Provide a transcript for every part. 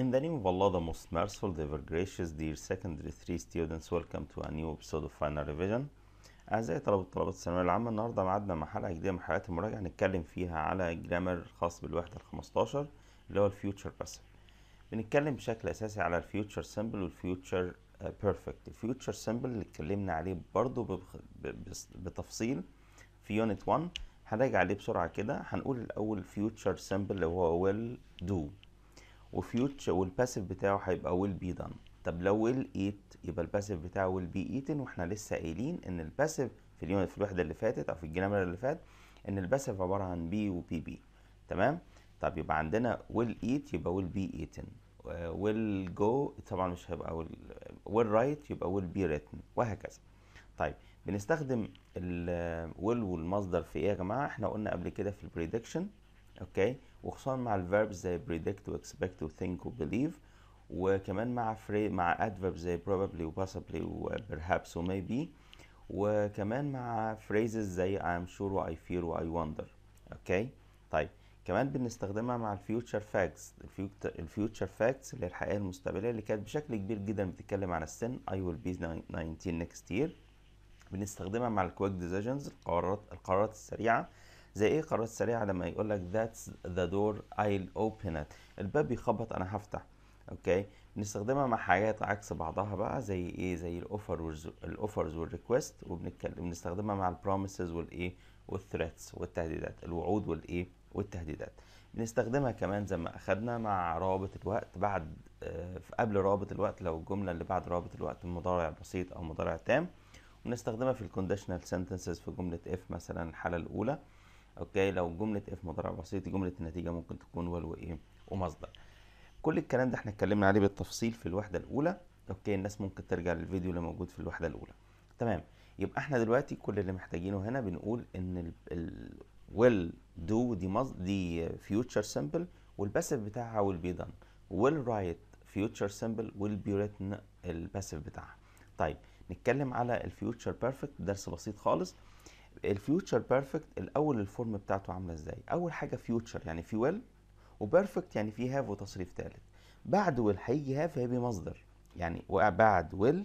In the name of Allah, the Most Merciful, the Ever Gracious, dear secondary three students, welcome to a new episode of Final Revision. أعزائي طلبة طلبة الثانوية العامة النهاردة معادنا مع حلقة جديدة من حلقات المراجعة هنتكلم فيها على الجرامر الخاص بالوحدة ال 15 اللي هو الفيوتشر باسف. بنتكلم بشكل أساسي على الفيوتشر سمبل والفيوتشر بيرفكت. الفيوتشر سمبل اللي اتكلمنا عليه برضه بتفصيل في يونت 1 هنراجع عليه بسرعة كده هنقول الأول فيوتشر سمبل اللي هو ويل دو وفيوتشر والباسيف بتاعه هيبقى ويل بي دان طب لو ويل ايت يبقى الباسيف بتاعه ويل بي ايتن واحنا لسه قايلين ان الباسيف في اليوم في الوحده اللي فاتت او في الجرامر اللي فات ان الباسيف عباره عن بي وبي بي تمام طب يبقى عندنا ويل ايت يبقى ويل بي ايتن ويل جو طبعا مش هيبقى ويل رايت يبقى ويل بي ريتن وهكذا طيب بنستخدم ويل والمصدر في ايه يا جماعه احنا قلنا قبل كده في البريدكشن اوكي وخصوصا مع الفيربز زي predict و expect و think و believe وكمان مع فري مع adverb زي probably و possibly و perhaps و maybe وكمان مع phrases زي I'm sure و I fear و I wonder اوكي طيب كمان بنستخدمها مع الفيوتشر فاكتس الفيوتشر فاكتس اللي هي الحقائق المستقبليه اللي كانت بشكل كبير جدا بتتكلم عن السن I will be 19 next year بنستخدمها مع الكويك decisions القرارات القرارات السريعه زي ايه قرارات سريعه لما يقول لك ذاتس ذا دور I'll open it الباب بيخبط انا هفتح اوكي بنستخدمها مع حاجات عكس بعضها بقى زي ايه زي الاوفر الاوفرز والريكوست وبنتكلم بنستخدمها مع البروميسز والايه والثريتس والتهديدات الوعود والايه والتهديدات بنستخدمها كمان زي ما اخدنا مع رابط الوقت بعد آه، في قبل رابط الوقت لو الجمله اللي بعد رابط الوقت مضارع بسيط او مضارع تام ونستخدمها في الكونديشنال سنتنسز في جمله اف مثلا الحاله الاولى اوكي لو جمله اف مضارع بسيط جمله النتيجه ممكن تكون ولو ايه ومصدر كل الكلام ده احنا اتكلمنا عليه بالتفصيل في الوحده الاولى اوكي الناس ممكن ترجع للفيديو اللي موجود في الوحده الاولى تمام يبقى احنا دلوقتي كل اللي محتاجينه هنا بنقول ان ال ويل دو دي مص دي فيوتشر سمبل والباسيف بتاعها ويل بي دان ويل رايت فيوتشر سمبل ويل بي ريتن الباسيف بتاعها طيب نتكلم على الفيوتشر بيرفكت درس بسيط خالص الفيوتشر بيرفكت الاول الفورم بتاعته عامله ازاي اول حاجه فيوتشر يعني, يعني في ويل وبيرفكت يعني في هاف وتصريف ثالث بعد ويل هيجي هاف هيبقى مصدر يعني بعد ويل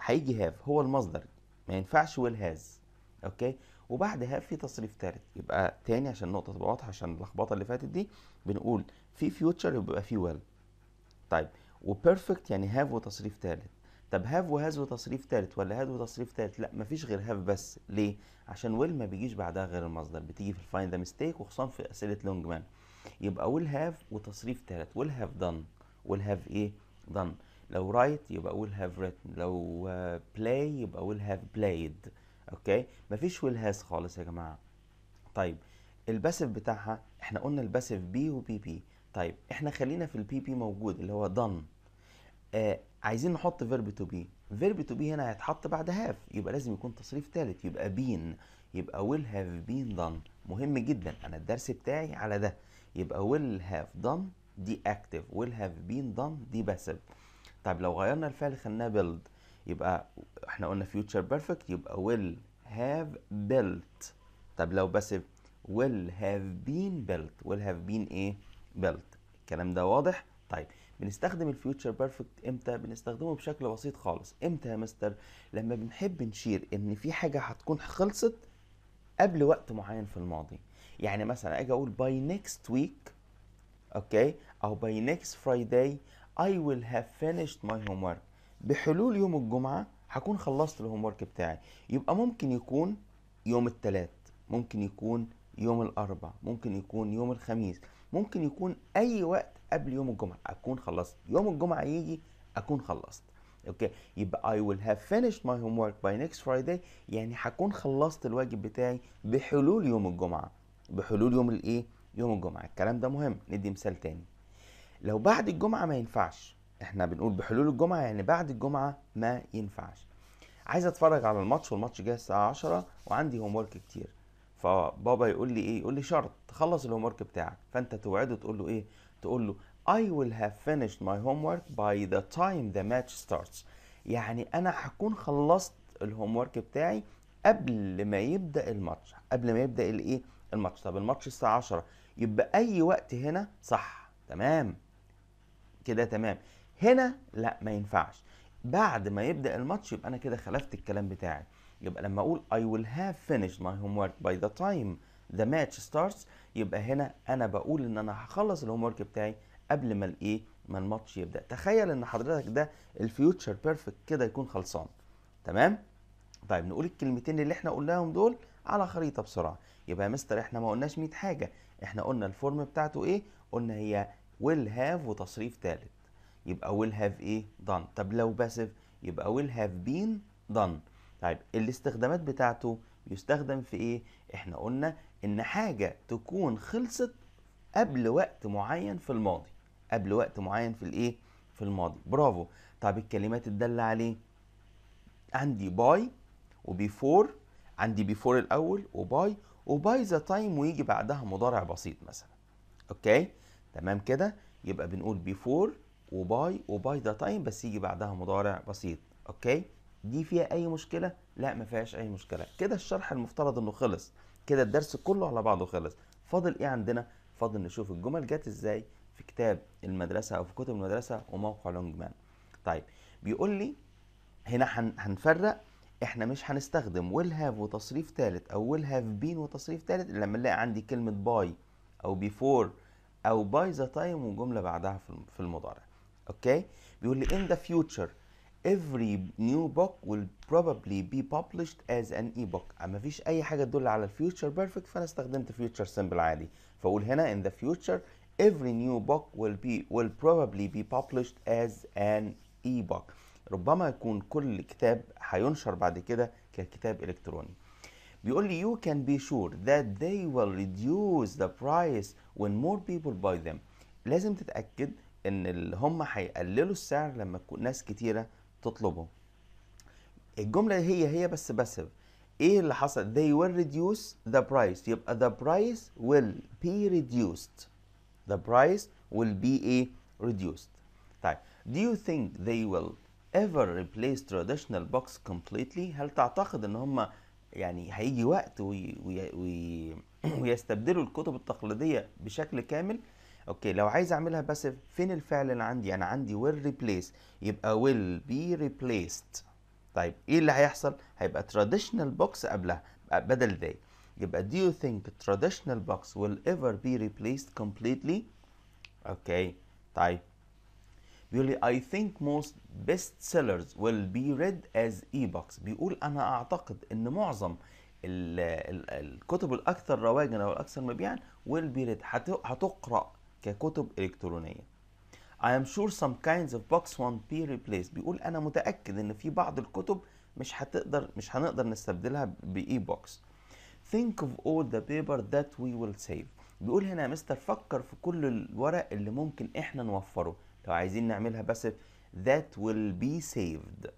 هيجي هاف هو المصدر ما ينفعش ويل هاز اوكي وبعد هاف في تصريف ثالث يبقى تاني عشان النقطه تبقى واضحه عشان اللخبطه اللي فاتت دي بنقول في فيوتشر يبقى في ويل طيب وبيرفكت يعني هاف وتصريف ثالث طب هاف وهاز وتصريف تالت ولا هاد وتصريف تالت لا مفيش غير هاف بس ليه عشان ويل ما بيجيش بعدها غير المصدر بتيجي في الفايند ذا ميستيك وخصوصا في اسئله لونج مان يبقى ويل هاف وتصريف تالت ويل هاف دان ويل هاف ايه دان لو رايت يبقى ويل هاف ريتن لو بلاي آه، يبقى ويل هاف بلايد اوكي مفيش ويل هاز خالص يا جماعه طيب الباسيف بتاعها احنا قلنا الباسيف بي وبي بي طيب احنا خلينا في البي بي موجود اللي هو دان عايزين نحط فيرب تو بي فيرب تو بي هنا هيتحط بعد هاف يبقى لازم يكون تصريف ثالث يبقى بين يبقى will have been done مهم جدا انا الدرس بتاعي على ده يبقى will have done دي active will have been done دي passive طيب لو غيرنا الفعل خليناه build يبقى احنا قلنا future perfect يبقى will have built طب لو passive will have been built will have been ايه built الكلام ده واضح طيب بنستخدم الفيوتشر بيرفكت امتى بنستخدمه بشكل بسيط خالص امتى يا مستر لما بنحب نشير ان في حاجه هتكون خلصت قبل وقت معين في الماضي يعني مثلا اجي اقول باي نيكست ويك اوكي او باي نيكست فرايداي اي ويل هاف finished ماي هوم ورك بحلول يوم الجمعه هكون خلصت الهوم ورك بتاعي يبقى ممكن يكون يوم الثلاث ممكن يكون يوم الاربع ممكن يكون يوم الخميس ممكن يكون اي وقت قبل يوم الجمعه اكون خلصت يوم الجمعه يجي اكون خلصت اوكي يبقى I will have finished my homework by next Friday يعني هكون خلصت الواجب بتاعي بحلول يوم الجمعة بحلول يوم الايه يوم الجمعة الكلام ده مهم ندي مثال تاني لو بعد الجمعة ما ينفعش احنا بنقول بحلول الجمعة يعني بعد الجمعة ما ينفعش عايز اتفرج على الماتش والماتش جاي الساعة 10 وعندي هوم ورك كتير فبابا يقول لي ايه يقول لي شرط تخلص الهوم ورك بتاعك فانت توعده تقول له ايه تقول له I will have finished my homework by the time the match starts يعني انا هكون خلصت الهوم بتاعي قبل ما يبدا الماتش قبل ما يبدا الايه الماتش طب الماتش الساعه 10 يبقى اي وقت هنا صح تمام كده تمام هنا لا ما ينفعش بعد ما يبدا الماتش يبقى انا كده خلفت الكلام بتاعي يبقى لما اقول I will have finished my homework by the time ذا ماتش ستارتس يبقى هنا انا بقول ان انا هخلص الهوم ورك بتاعي قبل ما الايه ما الماتش يبدا تخيل ان حضرتك ده الفيوتشر بيرفكت كده يكون خلصان تمام طيب نقول الكلمتين اللي احنا قلناهم دول على خريطه بسرعه يبقى يا مستر احنا ما قلناش 100 حاجه احنا قلنا الفورم بتاعته ايه قلنا هي ويل هاف وتصريف ثالث يبقى ويل هاف ايه دان طب لو باسف يبقى ويل هاف بين دان طيب الاستخدامات بتاعته يستخدم في ايه احنا قلنا ان حاجه تكون خلصت قبل وقت معين في الماضي قبل وقت معين في الايه في الماضي برافو طب الكلمات الداله عليه عندي باي وبيفور عندي بيفور الاول وباي وباي ذا تايم ويجي بعدها مضارع بسيط مثلا اوكي تمام كده يبقى بنقول بيفور وباي وباي ذا تايم بس يجي بعدها مضارع بسيط اوكي دي فيها اي مشكله لا ما فيهاش اي مشكله كده الشرح المفترض انه خلص كده الدرس كله على بعضه خلص فاضل ايه عندنا فاضل نشوف الجمل جت ازاي في كتاب المدرسه او في كتب المدرسه وموقع لونج مان طيب بيقول لي هنا هنفرق احنا مش هنستخدم ويل هاف وتصريف ثالث او ويل هاف بين وتصريف ثالث لما نلاقي عندي كلمه باي او بيفور او باي ذا تايم وجمله بعدها في المضارع اوكي بيقول لي ان ذا فيوتشر every new book will probably be published as an ebook اما فيش اي حاجه تدل على الفيوتشر بيرفكت فانا استخدمت فيوتشر سيمبل عادي فاقول هنا in the future every new book will be will probably be published as an ebook ربما يكون كل كتاب هينشر بعد كده ككتاب الكتروني بيقول لي you can be sure that they will reduce the price when more people buy them لازم تتاكد ان هم هيقللوا السعر لما ناس كتيره تطلبه الجملة هي هي بس بس ايه اللي حصل they will reduce the price يبقى the price will be reduced the price will be a reduced طيب do you think they will ever replace traditional box completely هل تعتقد ان هم يعني هيجي وقت وي وي وي ويستبدلوا الكتب التقليدية بشكل كامل اوكي لو عايز اعملها باسيف فين الفعل اللي عندي انا عندي will replace يبقى will be replaced طيب ايه اللي هيحصل هيبقى traditional box قبلها بدل they يبقى do you think traditional box will ever be replaced completely اوكي طيب بيقول لي I think most best sellers will be read as e-books بيقول أنا أعتقد إن معظم ال ال الكتب الأكثر رواجا أو الأكثر مبيعا will be read هتقرأ ككتب إلكترونية I am sure some kinds of books won't be replaced بيقول أنا متأكد إن في بعض الكتب مش هتقدر مش هنقدر نستبدلها بإي بوكس Think of all the paper that we will save بيقول هنا يا مستر فكر في كل الورق اللي ممكن إحنا نوفره لو عايزين نعملها بس that will be saved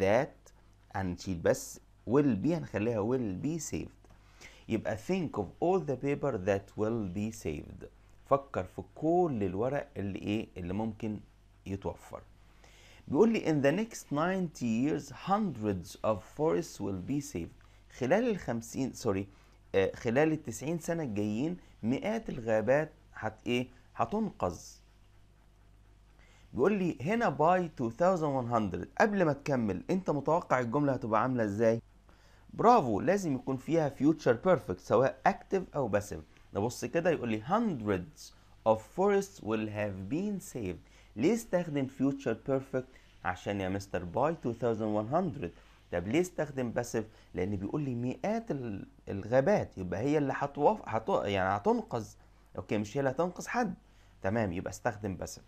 that هنشيل بس will be هنخليها will be saved يبقى think of all the paper that will be saved فكر في كل الورق اللي ايه اللي ممكن يتوفر بيقول لي in the next 90 years hundreds of forests will be saved خلال ال 50 سوري آه خلال ال 90 سنه الجايين مئات الغابات هت ايه هتنقذ بيقول لي هنا باي 2100 قبل ما تكمل انت متوقع الجمله هتبقى عامله ازاي برافو لازم يكون فيها future perfect سواء active او passive نبص كده يقول لي hundreds of forests will have been saved ليه استخدم future perfect عشان يا مستر باي 2100 طب ليه استخدم باسف لان بيقول لي مئات الغابات يبقى هي اللي هتوف هت... يعني هتنقذ اوكي مش هي اللي هتنقذ حد تمام يبقى استخدم باسف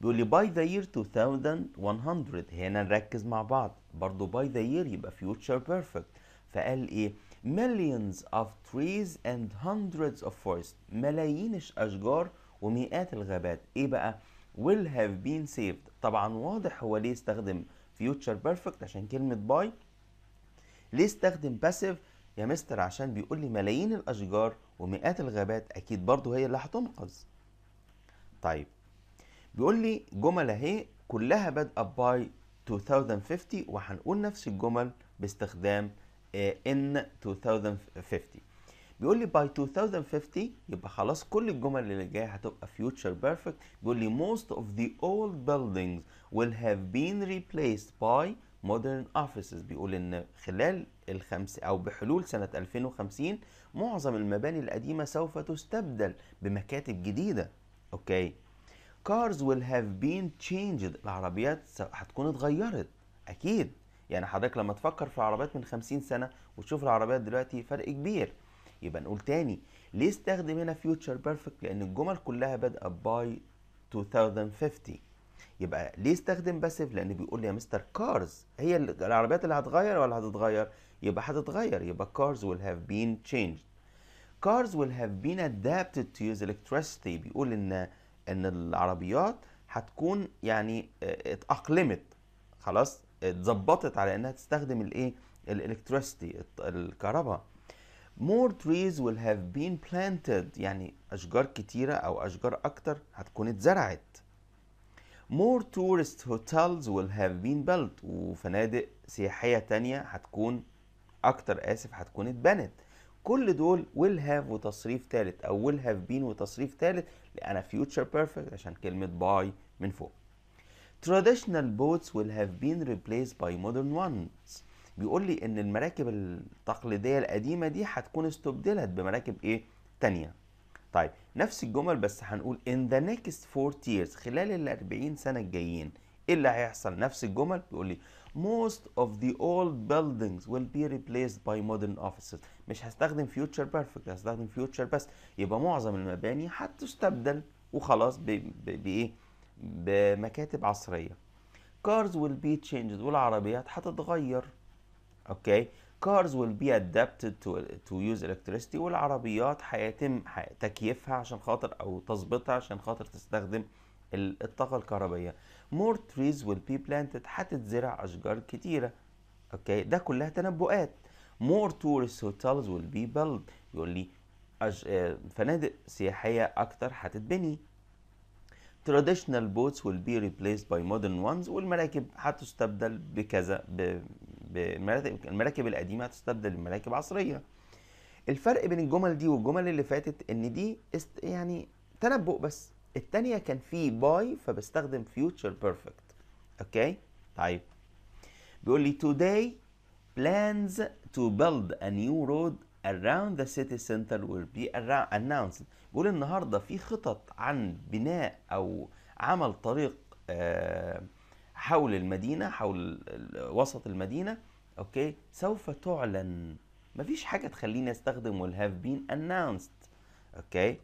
بيقول لي باي ذا يير 2100 هنا نركز مع بعض برضه باي ذا يير يبقى فيوتشر بيرفكت فقال ايه millions of trees and hundreds of forests ملايين الأشجار ومئات الغابات إيه بقى؟ will have been saved طبعا واضح هو ليه استخدم future perfect عشان كلمة by ليه استخدم passive يا مستر عشان بيقول لي ملايين الأشجار ومئات الغابات أكيد برضو هي اللي هتنقذ طيب بيقول لي جمل اهي كلها بادئة by 2050 وهنقول نفس الجمل باستخدام آه، in 2050 بيقول لي by 2050 يبقى خلاص كل الجمل اللي جايه هتبقى future perfect بيقول لي most of the old buildings will have been replaced by modern offices بيقول ان خلال الخمس او بحلول سنه 2050 معظم المباني القديمه سوف تستبدل بمكاتب جديده اوكي okay. cars will have been changed العربيات هتكون اتغيرت اكيد يعني حضرتك لما تفكر في العربيات من 50 سنه وتشوف العربيات دلوقتي فرق كبير يبقى نقول تاني ليه استخدم هنا فيوتشر بيرفكت لان الجمل كلها بادئه باي 2050 يبقى ليه استخدم باسيف لان بيقول لي يا مستر كارز هي العربيات اللي هتغير ولا هتتغير يبقى هتتغير يبقى كارز will have been changed cars will have been adapted to use electricity بيقول ان ان العربيات هتكون يعني آه، اتأقلمت خلاص اتظبطت على انها تستخدم الايه الالكتريستي الكهرباء more trees will have been planted يعني أشجار كتيرة أو أشجار أكتر هتكون اتزرعت more tourist hotels will have been built وفنادق سياحية تانية هتكون أكتر آسف هتكون اتبنت كل دول will have وتصريف تالت أو will have been وتصريف تالت لأن future perfect عشان كلمة باي من فوق traditional boats will have been replaced by modern ones بيقول لي ان المراكب التقليديه القديمه دي هتكون استبدلت بمراكب ايه تانية طيب نفس الجمل بس هنقول in the next 40 years خلال ال 40 سنه الجايين ايه اللي هيحصل نفس الجمل بيقول لي most of the old buildings will be replaced by modern offices مش هستخدم future perfect هستخدم future بس يبقى معظم المباني هتستبدل وخلاص بايه بمكاتب عصريه cars will be changed والعربيات هتتغير اوكي cars will be adapted to, to use electricity والعربيات هيتم تكييفها عشان خاطر او تظبيطها عشان خاطر تستخدم الطاقة الكهربية more trees will be planted هتتزرع أشجار كتيرة اوكي ده كلها تنبؤات more tourist hotels will be built يقول لي أج... آه، فنادق سياحية أكتر هتتبني traditional boats will be replaced by modern ones والمراكب هتستبدل بكذا بالمراكب القديمه هتستبدل بمراكب عصريه الفرق بين الجمل دي والجمل اللي فاتت ان دي است يعني تنبؤ بس الثانيه كان في باي فبستخدم future perfect اوكي طيب بيقول لي today plans to build a new road around the city center will be announced بيقول النهارده في خطط عن بناء او عمل طريق آه، حول المدينه حول وسط المدينه اوكي سوف تعلن مفيش حاجه تخليني استخدم will have been announced اوكي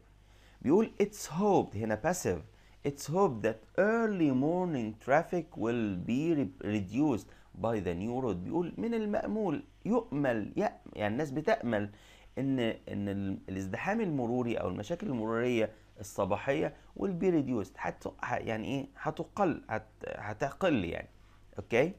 بيقول it's hoped هنا passive it's hoped that early morning traffic will be reduced by the new road بيقول من المأمول يؤمل يعني الناس بتأمل ان ان الازدحام المروري او المشاكل المروريه الصباحيه will be reduced حت يعني ايه هتقل هت هتقل يعني اوكي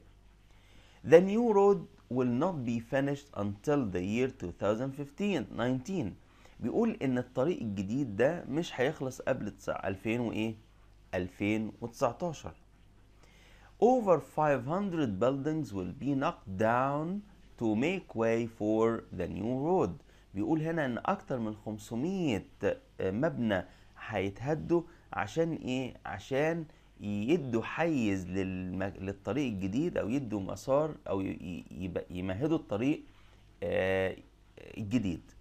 the new road will not be finished until the year 2015 19 بيقول ان الطريق الجديد ده مش هيخلص قبل 2000 وايه 2019 over 500 buildings will be knocked down to make way for the new road بيقول هنا ان اكتر من 500 آه، مبنى هيتهدوا عشان ايه عشان يدوا حيز للمج... للطريق الجديد او يدوا مسار او ي... يب... يمهدوا الطريق آه الجديد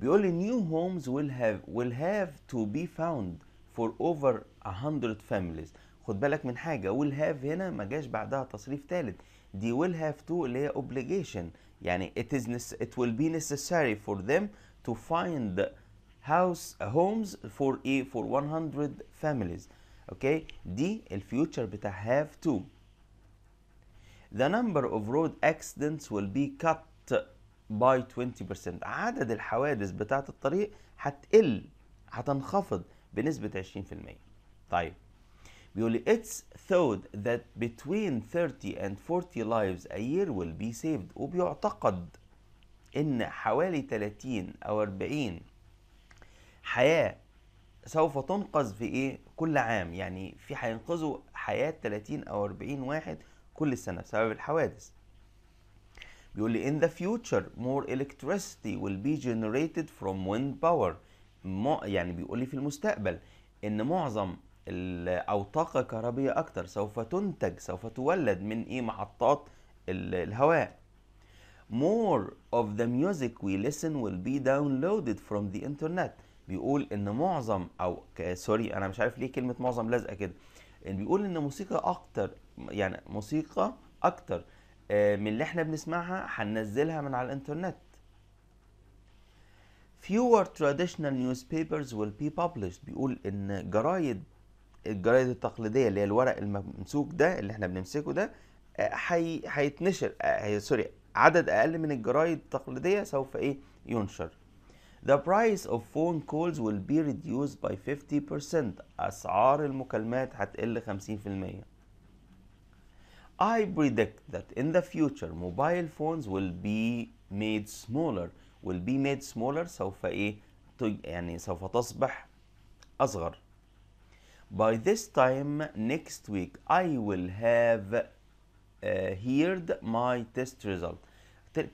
بيقول new homes ويل هاف will have to be found for over 100 families خد بالك من حاجه ويل هاف هنا ما جاش بعدها تصريف ثالث دي ويل هاف تو اللي هي obligation يعني it is it will be necessary for them to find house homes for a for 100 families اوكي دي الفيوتشر بتاع هاف تو the number of road accidents will be cut by 20% عدد الحوادث بتاعة الطريق هتقل هتنخفض بنسبة 20% طيب بيقول لي اتس thought ذات بتوين 30 اند 40 لايفز ا يير ويل بي سيفد وبيعتقد ان حوالي 30 او 40 حياه سوف تنقذ في ايه كل عام يعني في هينقذوا حياه 30 او 40 واحد كل سنه بسبب الحوادث بيقول لي in the future more electricity will be generated from wind power يعني بيقول لي في المستقبل ان معظم او طاقه كهربيه اكتر سوف تنتج سوف تولد من ايه محطات الهواء more of the music we listen will be downloaded from the internet بيقول ان معظم او سوري انا مش عارف ليه كلمه معظم لازقه كده بيقول ان موسيقى اكتر يعني موسيقى اكتر آه، من اللي احنا بنسمعها هننزلها من على الانترنت fewer traditional newspapers will be published بيقول ان جرايد الجرايد التقليديه اللي هي الورق الممسوك ده اللي احنا بنمسكه ده آه، هيتنشر آه، هي سوري عدد اقل من الجرايد التقليديه سوف ايه ينشر The price of phone calls will be reduced by 50% أسعار المكالمات هتقل 50% I predict that in the future mobile phones will be made smaller will be made smaller سوف ايه يعني سوف تصبح أصغر By this time next week I will have uh, heard my test result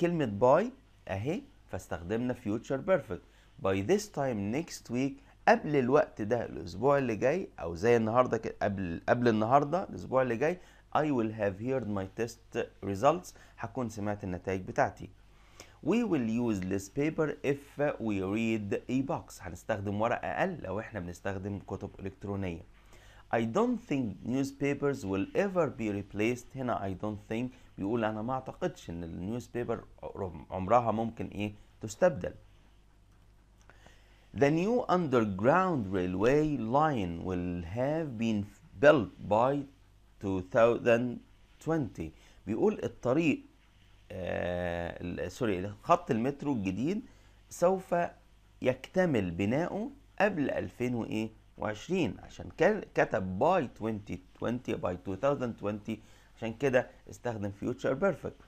كلمة by أهي فاستخدمنا future perfect By this time next week قبل الوقت ده الأسبوع اللي جاي أو زي النهاردة قبل قبل النهاردة الأسبوع اللي جاي I will have heard my test results هكون سمعت النتائج بتاعتي we will use less paper if we read e box. هنستخدم ورق أقل لو إحنا بنستخدم كتب إلكترونية I don't think newspapers will ever be replaced هنا I don't think بيقول أنا ما أعتقدش إن النيوزبيبر عمرها ممكن إيه تستبدل The new underground railway line will have been built by 2020 بيقول الطريق آه سوري خط المترو الجديد سوف يكتمل بناؤه قبل 2020 عشان كتب باي 2020 باي 2020 عشان كده استخدم future perfect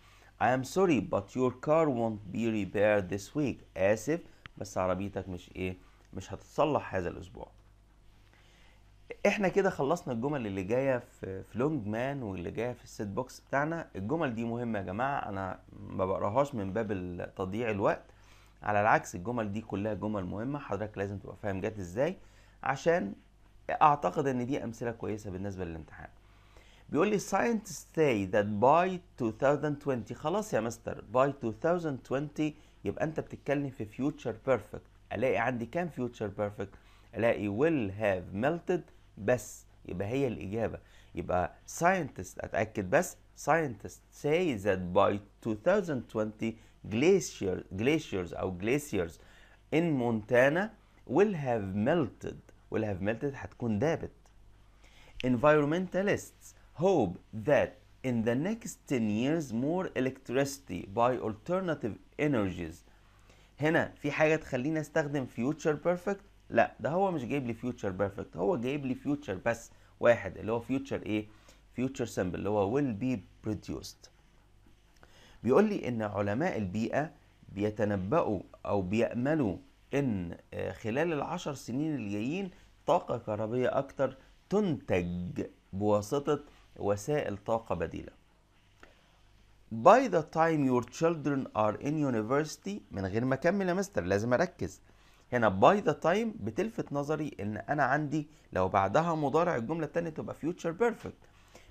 I am sorry but your car won't be repaired this week آسف بس عربيتك مش إيه مش هتتصلح هذا الأسبوع احنا كده خلصنا الجمل اللي جايه في في لونج مان واللي جايه في السيت بوكس بتاعنا الجمل دي مهمه يا جماعه انا ما بقراهاش من باب تضييع الوقت على العكس الجمل دي كلها جمل مهمه حضرتك لازم تبقى فاهم جت ازاي عشان اعتقد ان دي امثله كويسه بالنسبه للامتحان بيقول لي scientists say that by 2020 خلاص يا مستر by 2020 يبقى انت بتتكلم في future perfect الاقي عندي كام future perfect الاقي will have melted بس يبقى هي الإجابة يبقى scientists أتأكد بس scientists say that by 2020 glaciers glaciers أو glaciers in Montana will have melted will have melted هتكون دابت environmentalists hope that in the next 10 years more electricity by alternative energies هنا في حاجة تخلينا أستخدم future perfect لا ده هو مش جايب لي فيوتشر بيرفكت هو جايب لي فيوتشر بس واحد اللي هو فيوتشر ايه فيوتشر سمبل اللي هو ويل بي produced بيقول لي ان علماء البيئه بيتنبؤوا او بيأملوا ان آه، خلال العشر سنين الجايين طاقه كهربيه اكتر تنتج بواسطه وسائل طاقه بديله by the time your children are in university من غير ما اكمل يا مستر لازم اركز هنا باي ذا تايم بتلفت نظري ان انا عندي لو بعدها مضارع الجمله الثانيه تبقى فيوتشر بيرفكت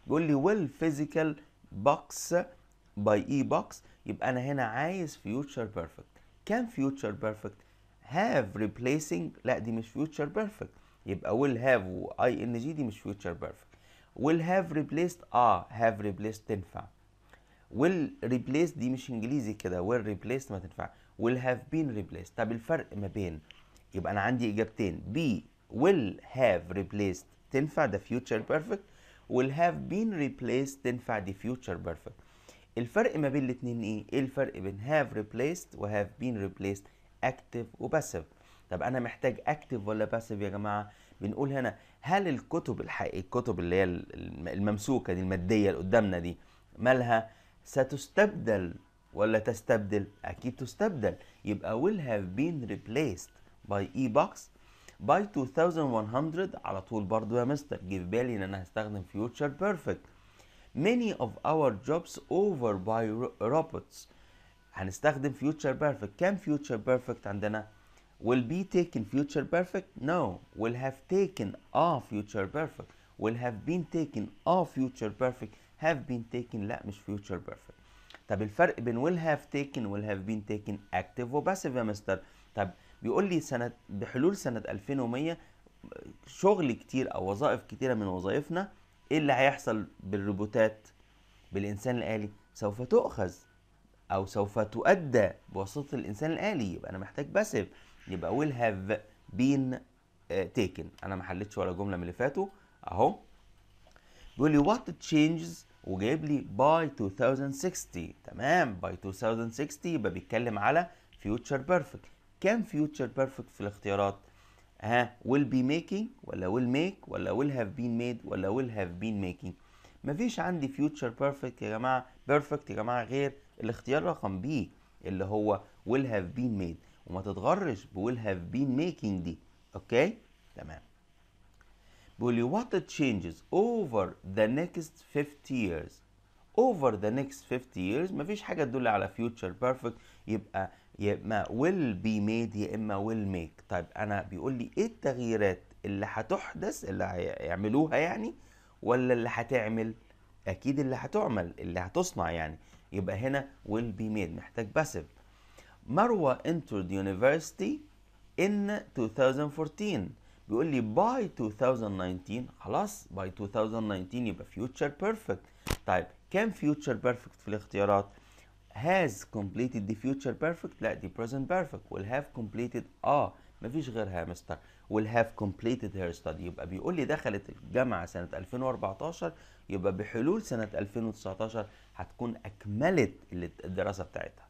بيقول لي ويل فيزيكال بوكس باي اي بوكس يبقى انا هنا عايز فيوتشر بيرفكت كان فيوتشر بيرفكت هاف ريبليسنج لا دي مش فيوتشر بيرفكت يبقى ويل هاف واي ان جي دي مش فيوتشر بيرفكت ويل هاف ريبليست اه هاف ريبليست تنفع ويل ريبليس دي مش انجليزي كده ويل ريبليس ما تنفع will have been replaced طب الفرق ما بين يبقى انا عندي اجابتين بي will have replaced تنفع ده future perfect will have been replaced تنفع دي future perfect الفرق ما بين الاتنين ايه؟ ايه الفرق بين have replaced و have been replaced active و passive طب انا محتاج active ولا passive يا جماعه؟ بنقول هنا هل الكتب الحقيقية الكتب اللي هي الممسوكة دي المادية اللي قدامنا دي مالها ستستبدل ولا تستبدل اكيد تستبدل يبقى will have been replaced by e box by 2100 على طول برضو يا مستر جيب بالي ان انا هستخدم future perfect many of our jobs over by robots هنستخدم future perfect كم future perfect عندنا will be taken future perfect no will have taken a future perfect will have been taken a future perfect have been taken لا مش future perfect طب الفرق بين ويل هاف تيكن ويل هاف بين تيكن اكتف وباسيف يا مستر طب بيقول لي سنه بحلول سنه 2100 شغل كتير او وظائف كتيره من وظائفنا ايه اللي هيحصل بالروبوتات بالانسان الالي سوف تؤخذ او سوف تؤدى بواسطه الانسان الالي يبقى انا محتاج باسيف يبقى ويل هاف بين تيكن انا ما حلتش ولا جمله من اللي فاتوا اهو بيقول لي وات تشينجز وجايب لي باي 2060 تمام باي 2060 يبقى بيتكلم على فيوتشر بيرفكت كام فيوتشر بيرفكت في الاختيارات ها will be making ولا will make ولا will have been made ولا will have been making مفيش عندي فيوتشر بيرفكت يا جماعه بيرفكت يا جماعه غير الاختيار رقم بي اللي هو will have been made وما تتغرش ب will have been making دي اوكي تمام بيقول لي what the changes over the next 50 years over the next 50 years مفيش حاجة تدل على future perfect يبقى يا اما will be made يا اما will make طيب انا بيقول لي ايه التغييرات اللي هتحدث اللي هيعملوها يعني ولا اللي هتعمل اكيد اللي هتعمل اللي هتصنع يعني يبقى هنا will be made محتاج passive مروة entered university in 2014 بيقول لي باي 2019 خلاص باي 2019 يبقى future perfect طيب كام future perfect في الاختيارات has completed the future perfect لا دي present perfect will have completed اه مفيش غيرها يا مستر will have completed her study يبقى بيقول لي دخلت الجامعه سنه 2014 يبقى بحلول سنه 2019 هتكون اكملت الدراسه بتاعتها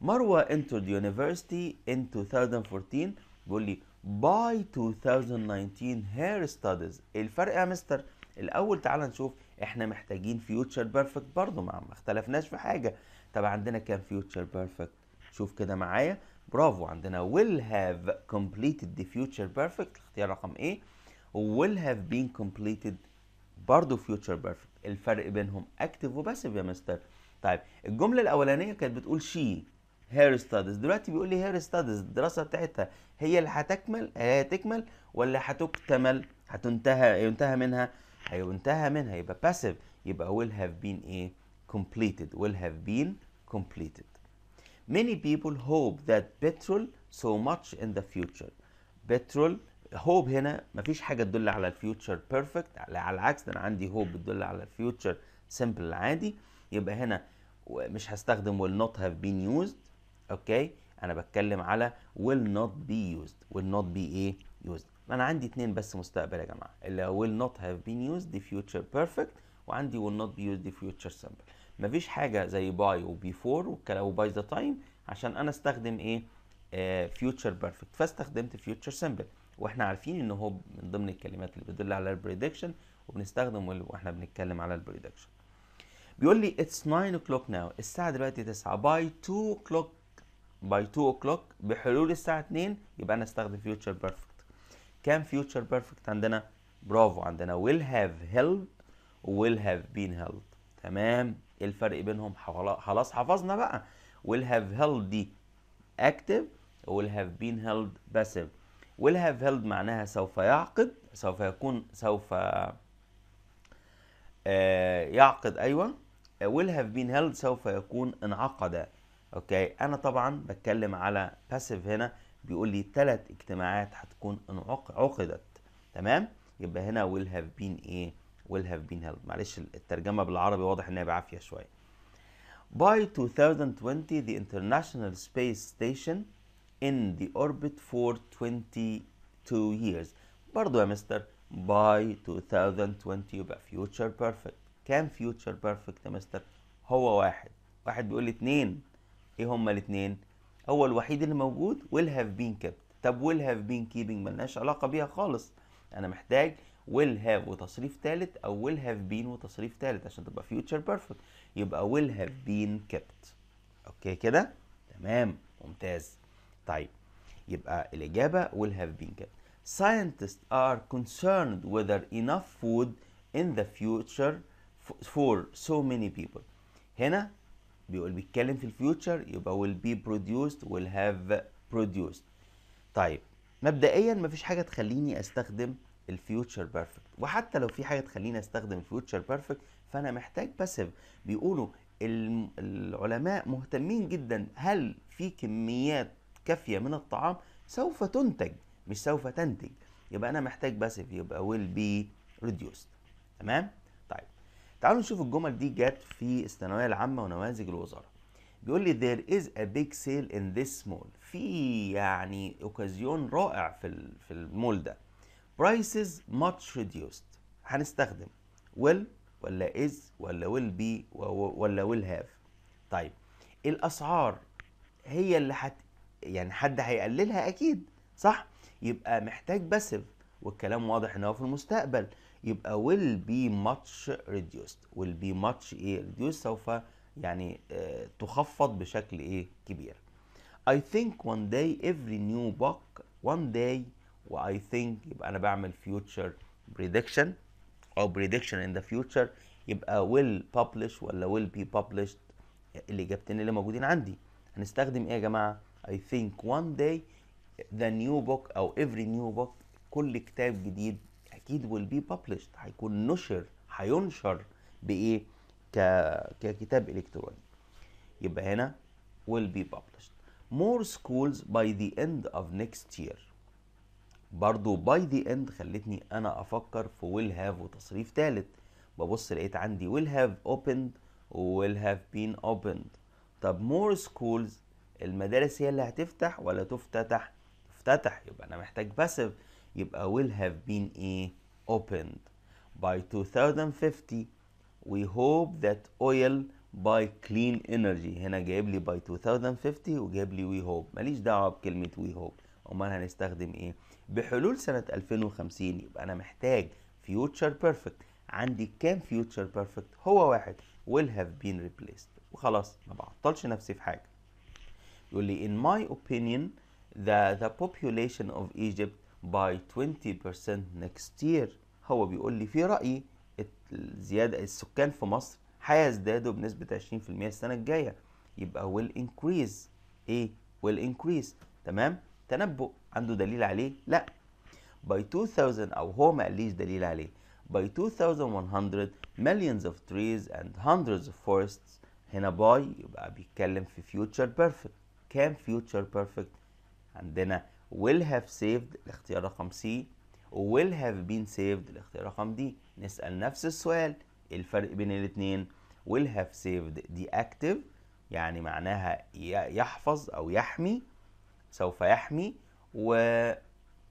مروه entered university in 2014 بيقول لي باي 2019 هير ستاديز الفرق يا مستر الاول تعال نشوف احنا محتاجين فيوتشر بيرفكت برضو ما اختلفناش في حاجه طب عندنا كام فيوتشر بيرفكت شوف كده معايا برافو عندنا will have completed the future perfect الاختيار رقم ايه will have been completed برضو future perfect الفرق بينهم active وباسيف يا مستر طيب الجملة الأولانية كانت بتقول she هير ستاديز دلوقتي بيقول لي هير ستاديز الدراسه بتاعتها هي اللي هتكمل هي هتكمل ولا هتكتمل هتنتهى ينتهى منها هينتهى منها يبقى باسيف يبقى will have been ايه completed will have been completed many people hope that petrol so much in the future petrol hope هنا مفيش حاجه تدل على الفيوتشر بيرفكت على العكس انا عندي hope بتدل على الفيوتشر سمبل عادي يبقى هنا مش هستخدم will not have been used اوكي انا بتكلم على will not be used will not be ايه used ما انا عندي اتنين بس مستقبل يا جماعه اللي will not have been used the future perfect وعندي will not be used the future simple مفيش حاجه زي باي وبيفور والكلام by ذا تايم عشان انا استخدم ايه فيوتشر uh, بيرفكت فاستخدمت فيوتشر سمبل واحنا عارفين ان هو من ضمن الكلمات اللي بتدل على البريدكشن وبنستخدم واحنا بنتكلم على البريدكشن بيقول لي اتس 9 o'clock ناو الساعه دلوقتي 9 باي 2 o'clock باي 2 o'clock بحلول الساعه 2 يبقى انا استخدم فيوتشر بيرفكت كام فيوتشر بيرفكت عندنا برافو عندنا will have held will have been held تمام ايه الفرق بينهم خلاص حفظنا بقى will have held دي active will have been held passive will have held معناها سوف يعقد سوف يكون سوف آه، يعقد ايوه will have been held سوف يكون انعقد اوكي انا طبعا بتكلم على باسيف هنا بيقول لي تلات اجتماعات هتكون عقدت تمام يبقى هنا will have been ايه will have been held معلش الترجمه بالعربي واضح انها بعافيه شويه by 2020 the international space station in the orbit for 22 years برضو يا مستر by 2020 يبقى future perfect كان future perfect يا مستر هو واحد واحد بيقول لي اتنين ايه هما الاثنين هو الوحيد اللي موجود will have been kept طب will have been keeping ملناش علاقه بيها خالص انا محتاج will have وتصريف ثالث او will have been وتصريف ثالث عشان تبقى future perfect يبقى will have been kept اوكي كده تمام ممتاز طيب يبقى الاجابه will have been kept scientists are concerned whether enough food in the future for so many people هنا بيقول بيتكلم في الفيوتشر يبقى will be produced will have produced طيب مبدئيا مفيش حاجه تخليني استخدم الفيوتشر بيرفكت وحتى لو في حاجه تخليني استخدم الفيوتشر بيرفكت فانا محتاج باسيف بيقولوا العلماء مهتمين جدا هل في كميات كافيه من الطعام سوف تنتج مش سوف تنتج يبقى انا محتاج باسيف يبقى will be reduced تمام تعالوا نشوف الجمل دي جت في الثانويه العامه ونماذج الوزاره بيقول لي there is a big sale in this mall في يعني اوكازيون رائع في في المول ده prices much reduced هنستخدم will ولا is ولا will be ولا will have طيب الاسعار هي اللي حت يعني حد هيقللها اكيد صح يبقى محتاج باسيف والكلام واضح ان هو في المستقبل يبقى will be much reduced will be much ايه reduced سوف يعني آه تخفض بشكل ايه كبير I think one day every new book one day و I think يبقى أنا بعمل future prediction أو prediction in the future يبقى will publish ولا will be published الإجابتين اللي موجودين عندي هنستخدم إيه يا جماعة؟ I think one day the new book أو every new book كل كتاب جديد اكيد will be published هيكون نشر هينشر بايه ك... ككتاب الكتروني يبقى هنا will be published more schools by the end of next year برضو by the end خلتني انا افكر في will have وتصريف ثالث ببص لقيت عندي will have opened و will have been opened طب more schools المدارس هي اللي هتفتح ولا تفتتح تفتتح يبقى انا محتاج باسيف يبقى will have been ايه opened by 2050 we hope that oil by clean energy هنا جايب لي by 2050 وجايب لي we hope ماليش دعوه بكلمه we hope امال هنستخدم ايه بحلول سنه 2050 يبقى انا محتاج future perfect عندي كام future perfect هو واحد will have been replaced وخلاص ما بعطلش نفسي في حاجه يقول لي in my opinion the the population of Egypt by 20% next year هو بيقول لي في رأيي الزيادة السكان في مصر هيزدادوا بنسبة 20% السنة الجاية يبقى will increase ايه will increase تمام تنبؤ عنده دليل عليه لا by 2000 او هو ما قاليش دليل عليه by 2100 millions of trees and hundreds of forests هنا باي يبقى بيتكلم في future perfect كام future perfect عندنا will have saved الاختيار رقم C will have been saved الاختيار رقم D نسأل نفس السؤال الفرق بين الاثنين will have saved the active يعني معناها يحفظ أو يحمي سوف يحمي و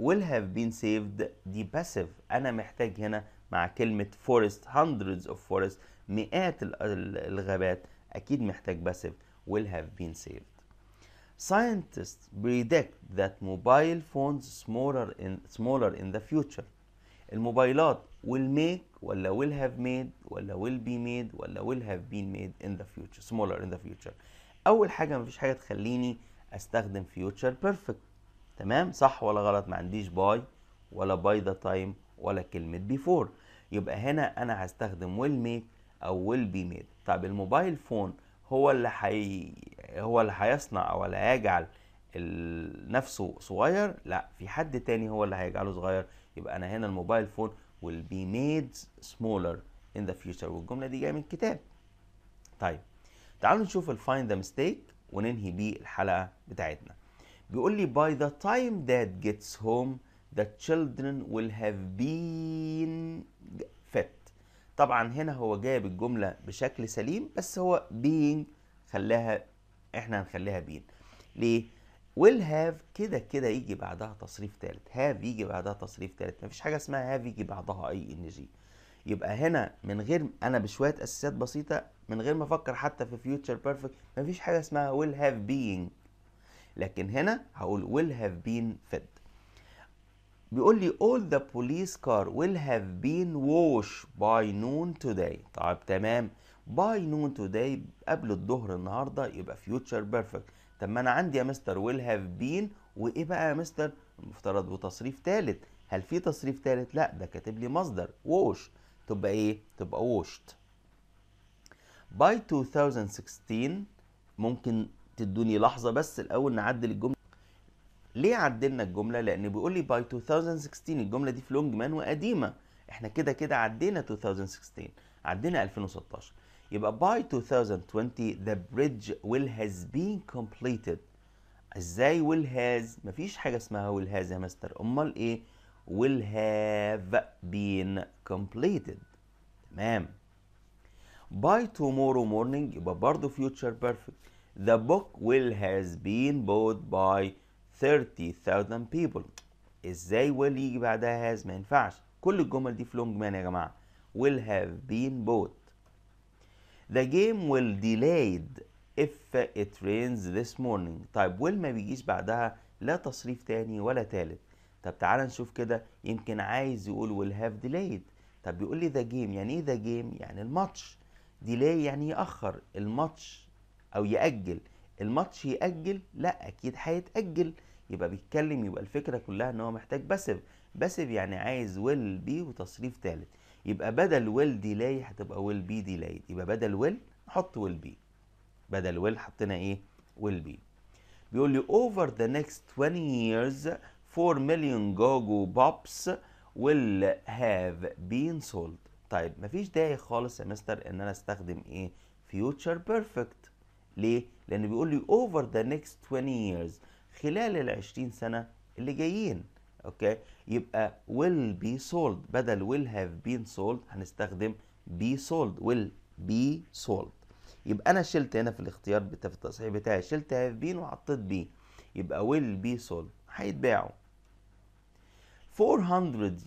will have been saved the passive أنا محتاج هنا مع كلمة forest hundreds of forest مئات الغابات أكيد محتاج passive will have been saved Scientists predict that mobile phones smaller in smaller in the future. الموبايلات will make ولا will have made ولا will be made ولا will have been made in the future smaller in the future. أول حاجة مفيش حاجة تخليني أستخدم future perfect. تمام صح ولا غلط ما عنديش by ولا by the time ولا كلمة before. يبقى هنا أنا هستخدم will make أو will be made. طب الموبايل فون هو اللي حي هو اللي هيصنع او اللي هيجعل نفسه صغير لا في حد تاني هو اللي هيجعله صغير يبقى انا هنا الموبايل فون will be made smaller in the future والجمله دي جايه من كتاب طيب تعالوا نشوف الفايند ذا ميستيك وننهي بيه الحلقه بتاعتنا بيقول لي by the time dad gets home the children will have been fit طبعا هنا هو جايب الجمله بشكل سليم بس هو being خلاها احنا هنخليها بين ليه ويل هاف كده كده يجي بعدها تصريف ثالث هاف يجي بعدها تصريف ثالث مفيش حاجه اسمها هاف يجي بعدها اي ان جي يبقى هنا من غير انا بشويه اساسيات بسيطه من غير ما افكر حتى في فيوتشر بيرفكت مفيش حاجه اسمها ويل هاف بينج لكن هنا هقول ويل هاف بين فيد بيقول لي all the police car will have been washed by noon today طيب تمام باي نون توداي قبل الظهر النهارده يبقى فيوتشر بيرفكت طب ما انا عندي يا مستر ويل هاف بين وايه بقى يا مستر المفترض وتصريف ثالث هل في تصريف ثالث لا ده كاتب لي مصدر ووش تبقى ايه تبقى ووشت باي 2016 ممكن تدوني لحظه بس الاول نعدل الجمله ليه عدلنا الجمله لان بيقول لي باي 2016 الجمله دي في لونج مان وقديمه احنا كده كده عدينا 2016 عدينا 2016 يبقى by 2020 the bridge will has been completed ازاي will has مفيش حاجة اسمها will has يا مستر امال ايه will have been completed تمام by tomorrow morning يبقى برضو future perfect the book will has been bought by 30,000 people ازاي will يجي بعدها has ما ينفعش كل الجمل دي في لونج مان يا جماعه will have been bought The game will delayed if it rains this morning طيب will ما بيجيش بعدها لا تصريف تاني ولا تالت طب تعال نشوف كده يمكن عايز يقول will have delayed طب بيقول لي ذا جيم يعني ايه ذا جيم يعني الماتش delay يعني يأخر الماتش او يأجل الماتش يأجل لا اكيد هيتأجل يبقى بيتكلم يبقى الفكرة كلها ان هو محتاج باسف باسف يعني عايز will be وتصريف تالت يبقى بدل ويل ديلاي هتبقى ويل بي ديلاي يبقى بدل ويل نحط ويل بي بدل ويل حطينا ايه ويل بي بيقول لي over the next 20 years 4 million جوجو بوبس will have been sold طيب مفيش داعي خالص يا مستر ان انا استخدم ايه future perfect ليه لان بيقول لي over the next 20 years خلال ال 20 سنه اللي جايين اوكي يبقى will be sold بدل will have been sold هنستخدم be sold will be sold يبقى انا شلت هنا في الاختيار بتاع في التصحيح بتاعي شلت have been وحطيت be يبقى will be sold هيتباعوا 400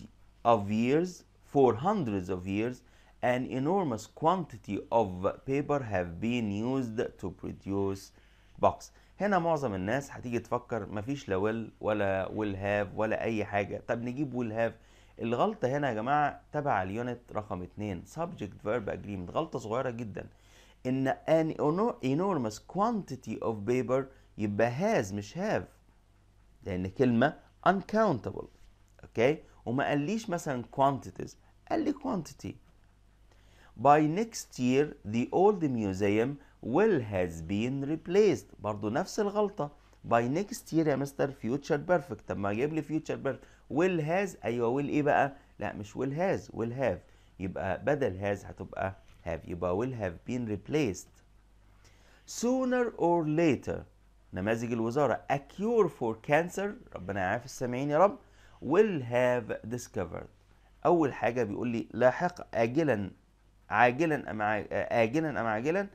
of years for hundreds of years an enormous quantity of paper have been used to produce box هنا معظم الناس هتيجي تفكر مفيش لا ويل ولا ويل هاف ولا اي حاجه طب نجيب ويل هاف الغلطه هنا يا جماعه تبع اليونت رقم 2 subject verb agreement غلطه صغيره جدا ان ان انورمس كوانتيتي اوف بيبر يبقى هاز مش هاف لان كلمه uncountable اوكي وما قاليش مثلا quantities قال لي quantity by next year the old museum will has been replaced برضو نفس الغلطة by next year يا مستر future perfect طب ما جايب لي future perfect will has أيوة will إيه بقى؟ لا مش will has will have يبقى بدل has هتبقى have يبقى will have been replaced sooner or later نماذج الوزارة a cure for cancer ربنا يعافي السامعين يا رب will have discovered أول حاجة بيقول لي لاحق آجلا عاجلا أم آجلا أم عاجلا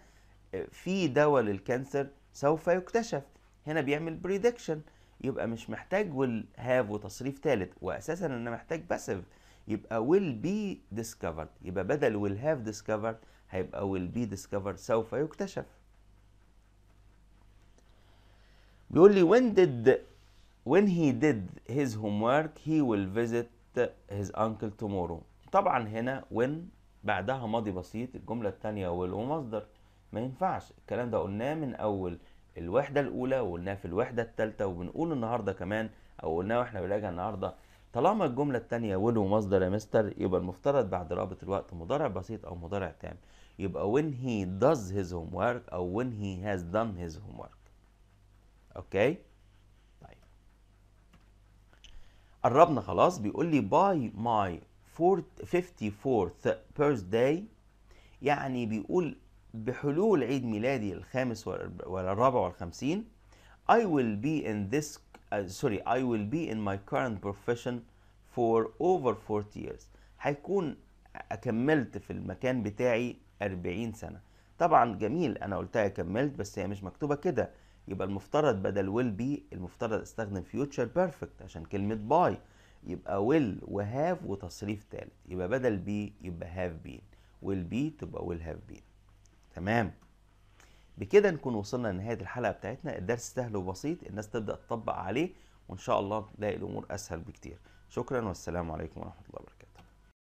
في دواء للكانسر سوف يكتشف هنا بيعمل بريدكشن يبقى مش محتاج ويل هاف وتصريف ثالث واساسا انا محتاج باسيف يبقى ويل بي ديسكفرد يبقى بدل ويل هاف ديسكفرد هيبقى ويل بي ديسكفرد سوف يكتشف بيقول لي when did when he did his homework he will visit his uncle tomorrow طبعا هنا when بعدها ماضي بسيط الجملة الثانية will ومصدر ما ينفعش الكلام ده قلناه من اول الوحده الاولى وقلناه في الوحده الثالثه وبنقول النهارده كمان او قلناه واحنا بنراجع النهارده طالما الجمله الثانيه ولو مصدر يا مستر يبقى المفترض بعد رابط الوقت مضارع بسيط او مضارع تام يبقى when he does his homework او when he has done his homework اوكي طيب قربنا خلاص بيقول لي by my 54th birthday يعني بيقول بحلول عيد ميلادي الخامس والرابع والخمسين I will be in this uh, sorry I will be in my current profession for over 40 years هيكون كملت في المكان بتاعي 40 سنة طبعا جميل انا قلتها كملت بس هي مش مكتوبة كده يبقى المفترض بدل will be المفترض استخدم future perfect عشان كلمة by يبقى will وهاف وتصريف ثالث يبقى بدل be يبقى have been will be تبقى will have been تمام بكده نكون وصلنا لنهايه الحلقه بتاعتنا الدرس سهل وبسيط الناس تبدا تطبق عليه وان شاء الله تلاقي الامور اسهل بكتير شكرا والسلام عليكم ورحمه الله وبركاته